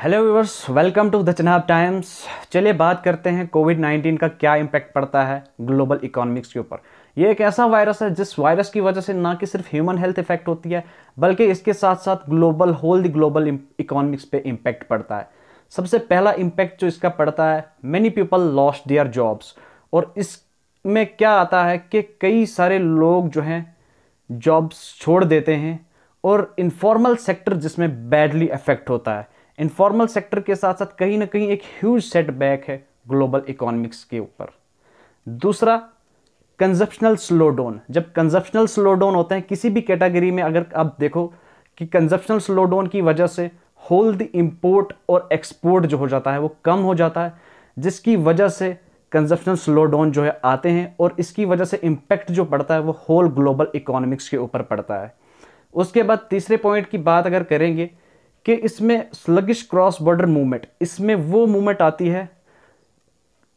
hello viewers welcome to the Chenab times चलिए बात करते हैं कोविड 19 का क्या इम्पैक्ट पड़ता है ग्लोबल इकोनॉमिक्स के ऊपर ये एक ऐसा वायरस है जिस वायरस की वजह से ना कि सिर्फ ह्यूमन हेल्थ इफेक्ट होती है बल्कि इसके साथ साथ global whole the global economics पे इम्पैक्ट पड़ता है सबसे पहला इम्पैक्ट जो इसका पड़ता है many people lost their jobs और इसमें क्या आता है कि कई सारे लोग जो हैं जॉब्स छोड़ देते हैं और इनफॉर्मल सेक्टर जिसमें बैडली अफेक्ट होता है इनफॉर्मल सेक्टर के साथ साथ कहीं ना कहीं एक ह्यूज सेटबैक है ग्लोबल इकोनॉमिक्स के ऊपर दूसरा कंजप्शनल स्लोडाउन जब कंजप्शनल स्लोडाउन होते हैं किसी भी कैटेगरी में अगर आप देखो कि कंजप्शनल स्लोडाउन की वजह से होल द इम्पोर्ट और एक्सपोर्ट जो हो जाता है वो कम हो जाता है जिसकी वजह से कंजप्शनल स्लो डाउन जो है आते हैं और इसकी वजह से इम्पैक्ट जो पड़ता है वो होल ग्लोबल इकोनॉमिक्स के ऊपर पड़ता है उसके बाद तीसरे पॉइंट की बात अगर करेंगे कि इसमें स्लगिश क्रॉस बॉर्डर मूवमेंट इसमें वो मूवमेंट आती है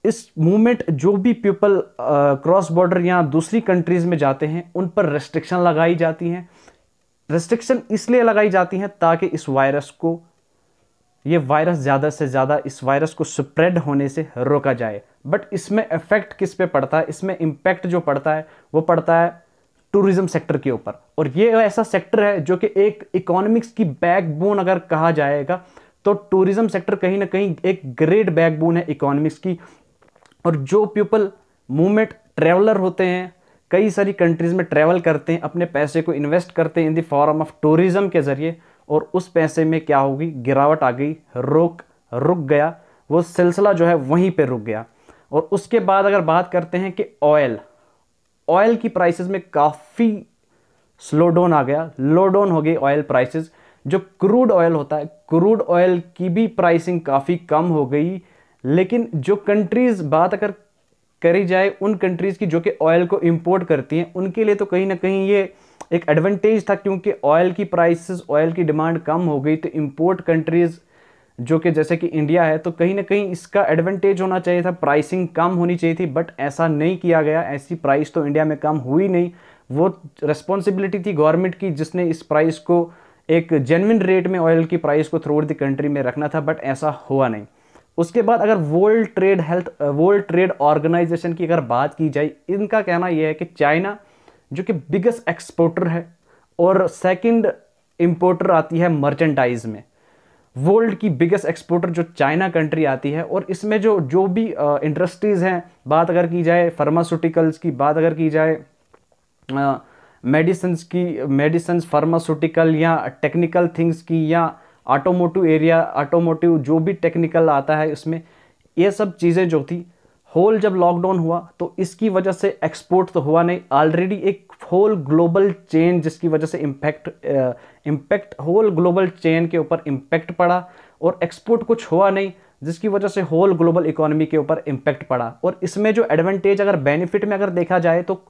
इस मूवमेंट जो भी पीपल क्रॉस बॉर्डर या दूसरी कंट्रीज़ में जाते हैं उन पर रेस्ट्रिक्शन लगाई जाती हैं रेस्ट्रिक्शन इसलिए लगाई जाती हैं ताकि इस वायरस को ये वायरस ज़्यादा से ज़्यादा इस वायरस को स्प्रेड होने से रोका जाए बट इसमें इफ़ेक्ट किस पे पड़ता है इसमें इम्पैक्ट जो पड़ता है वो पड़ता है टूरिज्म सेक्टर के ऊपर और ये ऐसा सेक्टर है जो कि एक इकोनॉमिक्स की बैकबोन अगर कहा जाएगा तो टूरिज्म सेक्टर कहीं ना कहीं एक ग्रेट बैकबोन है इकोनॉमिक्स की और जो पीपल मूवमेंट ट्रैवलर होते हैं कई सारी कंट्रीज़ में ट्रैवल करते हैं अपने पैसे को इन्वेस्ट करते हैं in the form of tourism के ज़रिए और उस पैसे में क्या होगी गिरावट आ गई रोक रुक गया वो सिलसिला जो है वहीं पे रुक गया और उसके बाद अगर बात करते हैं कि ऑयल ऑयल की प्राइसेस में काफ़ी स्लो डाउन आ गया लो डाउन हो गई ऑयल प्राइसेस जो क्रूड ऑयल होता है क्रूड ऑयल की भी प्राइसिंग काफ़ी कम हो गई लेकिन जो कंट्रीज़ बात अगर करी जाए उन कंट्रीज़ की जो कि ऑयल को इंपोर्ट करती हैं उनके लिए तो कहीं ना कहीं ये एक एडवांटेज था क्योंकि ऑयल की प्राइसेस ऑयल की डिमांड कम हो गई तो इंपोर्ट कंट्रीज़ जो कि जैसे कि इंडिया है तो कहीं ना कहीं इसका एडवांटेज होना चाहिए था प्राइसिंग कम होनी चाहिए थी बट ऐसा नहीं किया गया ऐसी प्राइस तो इंडिया में कम हुई नहीं वो रिस्पॉन्सिबिलिटी थी गवर्नमेंट की जिसने इस प्राइस को एक जेनविन रेट में ऑयल की प्राइस को थ्रू द कंट्री में रखना था बट ऐसा हुआ नहीं उसके बाद अगर world trade health world trade organisation की अगर बात की जाए इनका कहना यह है कि चाइना जो कि बिगेस्ट एक्सपोर्टर है और सेकंड इंपोर्टर आती है मर्चेंडाइज में वर्ल्ड की बिगेस्ट एक्सपोर्टर जो चाइना कंट्री आती है और इसमें जो जो भी इंडस्ट्रीज़ uh, हैं बात अगर की जाए फार्मास्यूटिकल्स की बात अगर की जाए मेडिसन्स uh, की मेडिसन्स फार्मास्यूटिकल या टेक्निकल थिंग्स की या ऑटोमोटिव एरिया ऑटोमोटिव जो भी टेक्निकल आता है उसमें ये सब चीज़ें जो थी होल जब लॉकडाउन हुआ तो इसकी वजह से एक्सपोर्ट तो हुआ नहीं ऑलरेडी एक होल ग्लोबल चेन जिसकी वजह से impact impact whole global chain के ऊपर इम्पैक्ट पड़ा और एक्सपोर्ट कुछ हुआ नहीं जिसकी वजह से होल ग्लोबल इकोनॉमी के ऊपर इम्पैक्ट पड़ा और इसमें जो एडवांटेज अगर बेनिफिट में अगर देखा जाए तो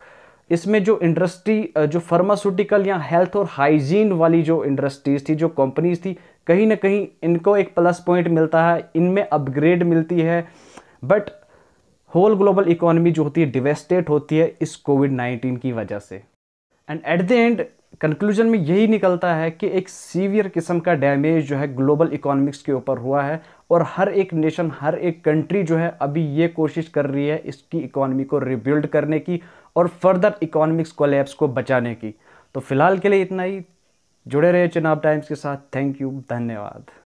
इसमें जो इंडस्ट्री uh, जो फार्मास्यूटिकल या हेल्थ और हाइजीन वाली जो इंडस्ट्रीज थी जो कंपनीज थी कहीं ना कहीं इनको एक प्लस पॉइंट मिलता है इनमें अपग्रेड मिलती है बट होल ग्लोबल इकोनॉमी जो होती है डिवेस्टेट होती है इस कोविड नाइन्टीन की वजह से and at the end conclusion में यही निकलता है कि एक सीवियर किस्म का डैमेज जो है ग्लोबल इकोनॉमिक्स के ऊपर हुआ है और हर एक नेशन हर एक कंट्री जो है अभी ये कोशिश कर रही है इसकी इकोनॉमी को रिबिल्ड करने की और फर्दर इकोनॉमिक्स कोलेप्स को बचाने की तो फिलहाल के लिए इतना ही जुड़े रहे चुनाव टाइम्स के साथ थैंक यू धन्यवाद